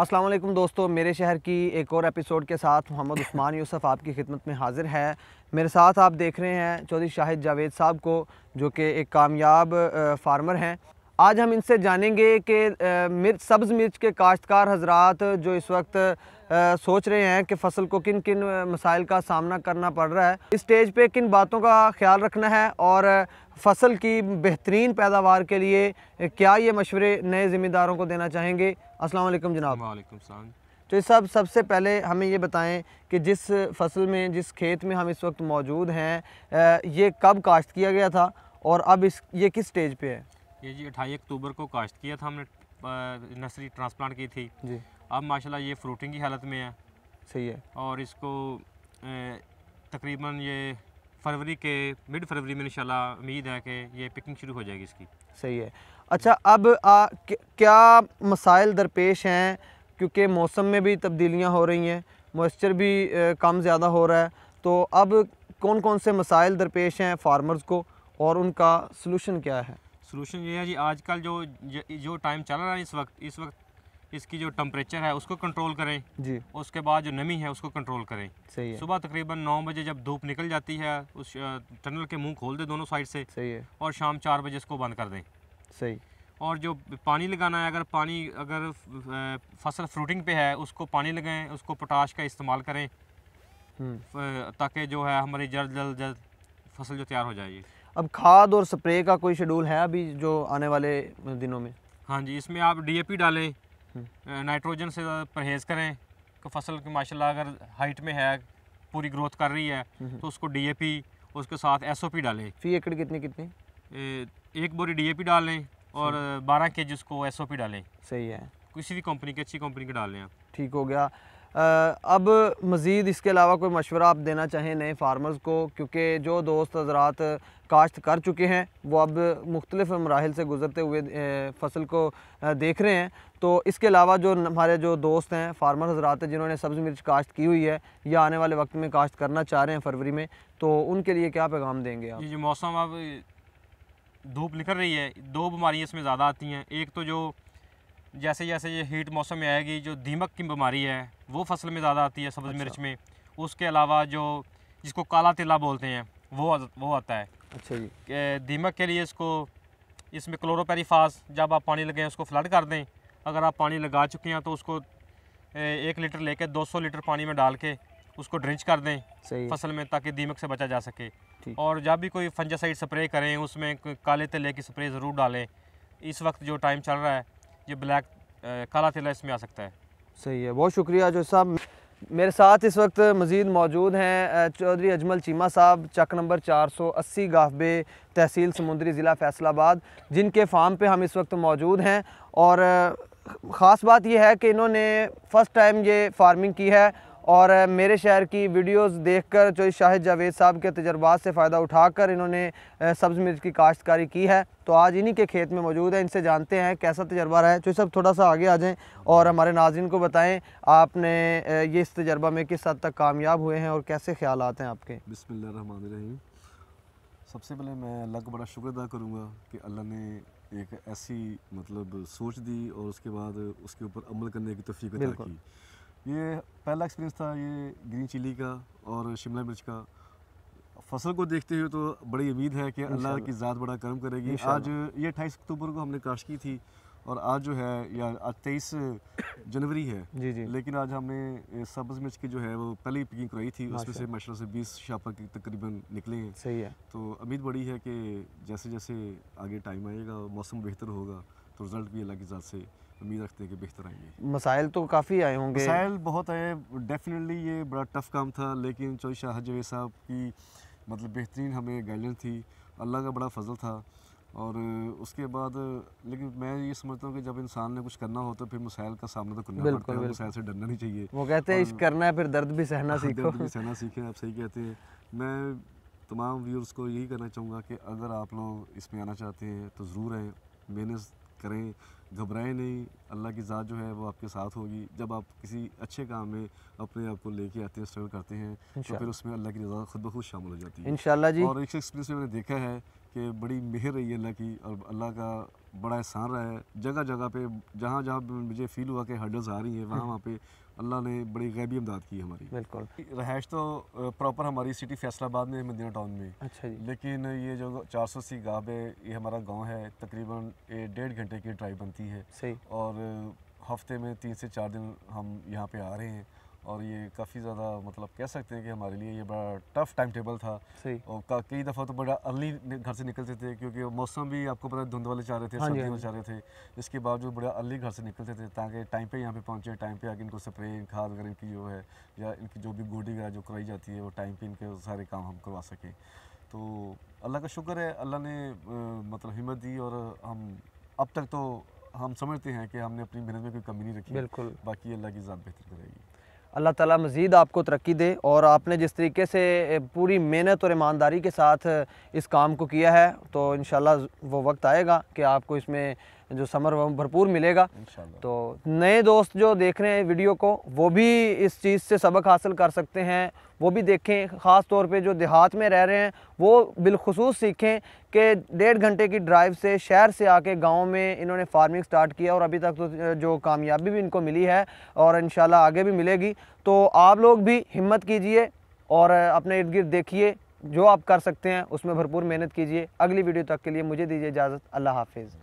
अस्सलाम वालेकुम दोस्तों मेरे शहर की एक और एपिसोड के साथ मोहम्मद उस्मान यूसुफ आपकी खिदमत में हाज़िर है मेरे साथ आप देख रहे हैं चौधरी शाहिद जावेद साहब को जो कि एक कामयाब फार्मर हैं आज हम इनसे जानेंगे कि मिर्च सब्ज़ मिर्च के काश्तकार हजरात जो इस वक्त आ, सोच रहे हैं कि फसल को किन किन मसाइल का सामना करना पड़ रहा है इस स्टेज पे किन बातों का ख्याल रखना है और फसल की बेहतरीन पैदावार के लिए क्या ये मशवरे नए ज़िम्मेदारों को देना चाहेंगे अस्सलाम वालेकुम जनाब वालेकुम तो सब सबसे पहले हमें ये बताएं कि जिस फसल में जिस खेत में हम इस वक्त मौजूद हैं ये कब काश्त किया गया था और अब इस ये किस स्टेज पे है ये जी अठाई अक्टूबर को काश्त किया था हमने नर्सरी ट्रांसप्लांट की थी जी अब माशाल्लाह ये फ्रूटिंग की हालत में है सही है और इसको तकरीबन ये फरवरी के मिड फरवरी में इंशाल्लाह उम्मीद है कि ये पिकिंग शुरू हो जाएगी इसकी सही है अच्छा अब आ, क्या मसाइल दरपेश हैं क्योंकि मौसम में भी तब्दीलियाँ हो रही हैं मॉइस्चर भी कम ज़्यादा हो रहा है तो अब कौन कौन से मसाइल दरपेश हैं फार्मर्स को और उनका सलूशन क्या है सोलूशन ये है जी आजकल जो जो टाइम चल रहा है इस वक्त इस वक्त इसकी जो टम्परेचर है उसको कंट्रोल करें जी उसके बाद जो नमी है उसको कंट्रोल करें सही है सुबह तकरीबन नौ बजे जब धूप निकल जाती है उस टनल के मुंह खोल दें दोनों साइड से सही है और शाम चार बजे इसको बंद कर दें सही और जो पानी लगाना है अगर पानी अगर फसल फ्रूटिंग पे है उसको पानी लगाएं उसको पोटाश का इस्तेमाल करें हम्म। ताकि जो है हमारी जल्द जल्द जल्द फसल जो तैयार हो जाएगी अब खाद और स्प्रे का कोई शेड्यूल है अभी जो आने वाले दिनों में हाँ जी इसमें आप डीएपी डालें हम्म। नाइट्रोजन से परहेज़ करें फसल की माशा अगर हाइट में है पूरी ग्रोथ कर रही है हम्म। तो उसको डीएपी उसके साथ एसओपी डालें फी एकड़ कितनी कितनी एक बोरी डीएपी डाल लें और बारह के जी उसको एस डालें सही है किसी भी कंपनी की अच्छी कंपनी की डाल लें आप ठीक हो गया अब मज़ीद इसके अलावा कोई मशवरा आप देना चाहें नए फार्मर्स को क्योंकि जो दोस्त हजरात काश्त कर चुके हैं वो अब मुख्तलिफ़ मराहल से गुज़रते हुए फसल को देख रहे हैं तो इसके अलावा जो हमारे जो दोस्त हैं फार्मर हजरात हैं जिन्होंने सब्ज़ मिर्च काश्त की हुई है या आने वाले वक्त में काश्त करना चाह रहे हैं फरवरी में तो उनके लिए क्या पैगाम देंगे आप जी मौसम अब धूप निकल रही है दो बीमारियाँ इसमें ज़्यादा आती हैं एक तो जो जैसे जैसे ये हीट मौसम में आएगी जो दीमक की बीमारी है वो फसल में ज़्यादा आती है सब्ज़ अच्छा। मिर्च में उसके अलावा जो जिसको काला तिला बोलते हैं वो वो आता है अच्छा जी दीमक के लिए इसको इसमें क्लोरोपेरीफास जब आप पानी लगाएं उसको फ्लड कर दें अगर आप पानी लगा चुके हैं तो उसको एक लीटर लेके 200 लीटर पानी में डाल के उसको ड्रिंच कर दें फसल में ताकि दीमक से बचा जा सके और जब भी कोई फंजासाइड स्प्रे करें उसमें काले तिले की स्प्रे ज़रूर डालें इस वक्त जो टाइम चल रहा है ये ब्लैक काला तेला इसमें आ सकता है सही है बहुत शुक्रिया जो साहब मेरे साथ इस वक्त मज़ीद मौजूद हैं चौधरी अजमल चीमा साहब चक नंबर 480 गाफबे तहसील समुंदरी ज़िला फैसलाबाद जिनके फार्म पे हम इस वक्त मौजूद हैं और ख़ास बात यह है कि इन्होंने फ़र्स्ट टाइम ये फार्मिंग की है और मेरे शहर की वीडियोस देखकर जो शाहिद जावेद साहब के तजर्बात से फ़ायदा उठाकर इन्होंने सब्ज़ मिर्च की काश्तकारी की है तो आज इन्हीं के खेत में मौजूद है इनसे जानते हैं कैसा तजर्बा रहा है चोई तो साहब थोड़ा सा आगे आ जाएँ और हमारे नाजरन को बताएँ आपने ये इस तजर्बा में किस हद तक कामयाब हुए हैं और कैसे ख्याल आते हैं आपके बसमीम सबसे पहले मैं अल्लाह का बड़ा शुक्र अदा करूँगा कि अल्लाह ने एक ऐसी मतलब सोच दी और उसके बाद उसके ऊपर अमल करने की तफ़ी की ये पहला एक्सपीरियंस था ये ग्रीन चिली का और शिमला मिर्च का फसल को देखते हुए तो बड़ी उम्मीद है कि अल्लाह की ज़ात बड़ा कर्म करेगी आज ये अट्ठाईस अक्टूबर को हमने काश की थी और आज जो है या आज तेईस जनवरी है जी जी लेकिन आज हमने सब्ज मिर्च की जो है वो पहले ही पिकिंग कराई थी उसमें से माशा से बीस शापर के तकरीबन निकले हैं सही है तो उम्मीद बड़ी है कि जैसे जैसे आगे टाइम आएगा मौसम बेहतर होगा तो रिजल्ट भी अल्लाह की ज़ात से उम्मीद रखते हैं कि बेहतर आएंगे मसाइल तो काफ़ी आए होंगे मसाइल बहुत आए डेफिनेटली ये बड़ा टफ काम था लेकिन चौधरी शाह जवेद साहब की मतलब बेहतरीन हमें गाइडेंस थी अल्लाह का बड़ा फजल था और उसके बाद लेकिन मैं ये समझता हूँ कि जब इंसान ने कुछ करना हो तो फिर मसाइल का सामना तो करना पड़ता है मसाइल से डरना नहीं चाहिए वो कहते हैं करना है फिर दर्द भी सहना सीखो दर्द भी सहना सीखें आप सही कहते हैं मैं तमाम व्यूअर्स को यही कहना चाहूँगा कि अगर आप लोग इसमें आना चाहते हैं तो ज़रूर आए मैंने करें घबराएं नहीं अल्लाह की ज़ात जो है वो आपके साथ होगी जब आप किसी अच्छे काम में अपने आप को लेके आते हैं स्ट्रगल करते हैं तो फिर उसमें अल्लाह की रजा खुद ब खुद शामिल हो जाती है इन जी और एक एक्सपीरियंस में मैंने देखा है कि बड़ी मेहर रही है अल्लाह की और अल्लाह का बड़ा एहसान रहा है जगह जगह पे जहाँ जहाँ मुझे फील हुआ कि हर्डल्स आ रही हैं वहाँ वहाँ पे अल्लाह ने बड़ी गैबी इमदाद की हमारी बिल्कुल रहायश तो प्रॉपर हमारी सिटी फैसलाबाद में मदीना टाउन में अच्छा जी लेकिन ये जो 400 सी गाब है ये हमारा गांव है तकरीबन डेढ़ घंटे की ड्राइव बनती है सही और हफ्ते में तीन से चार दिन हम यहाँ पे आ रहे हैं और ये काफ़ी ज़्यादा मतलब कह सकते हैं कि हमारे लिए ये बड़ा टफ टाइम टेबल था और कई दफ़ा तो बड़ा अर्ली घर से निकलते थे क्योंकि मौसम भी आपको पता धुंध वाले चाह रहे थे हाँ सर्दी हाँ वाले चाह रहे थे इसके बावजूद बड़ा अर्ली घर से निकलते थे ताकि टाइम पे यहाँ पे पहुँचे टाइम पे आगे इनको स्प्रे खाद वगैरह इनकी जो है या इनकी जो भी गोडी वगैरह जो कराई जाती है वो टाइम पर इनके सारे काम हम करवा सकें तो अल्लाह का शुक्र है अल्लाह ने मतलब हिम्मत दी और हम अब तक तो हम समझते हैं कि हमने अपनी मेहनत में कोई कमी नहीं रखी बिल्कुल बाकी अल्लाह की ज़्यादा बेहतर करेगी अल्लाह ताला मज़ीद आपको तरक्की दे और आपने जिस तरीके से पूरी मेहनत और ईमानदारी के साथ इस काम को किया है तो इन वो वक्त आएगा कि आपको इसमें जो समर वो भरपूर मिलेगा तो नए दोस्त जो देख रहे हैं वीडियो को वो भी इस चीज़ से सबक हासिल कर सकते हैं वो भी देखें ख़ास तौर पे जो देहात में रह रहे हैं वो बिलखसूस सीखें कि डेढ़ घंटे की ड्राइव से शहर से आके गांव में इन्होंने फार्मिंग स्टार्ट किया और अभी तक तो जो कामयाबी भी इनको मिली है और इन आगे भी मिलेगी तो आप लोग भी हिम्मत कीजिए और अपने इर्द गिर्द देखिए जो आप कर सकते हैं उसमें भरपूर मेहनत कीजिए अगली वीडियो तक के लिए मुझे दीजिए इजाज़त अल्लाह हाफिज़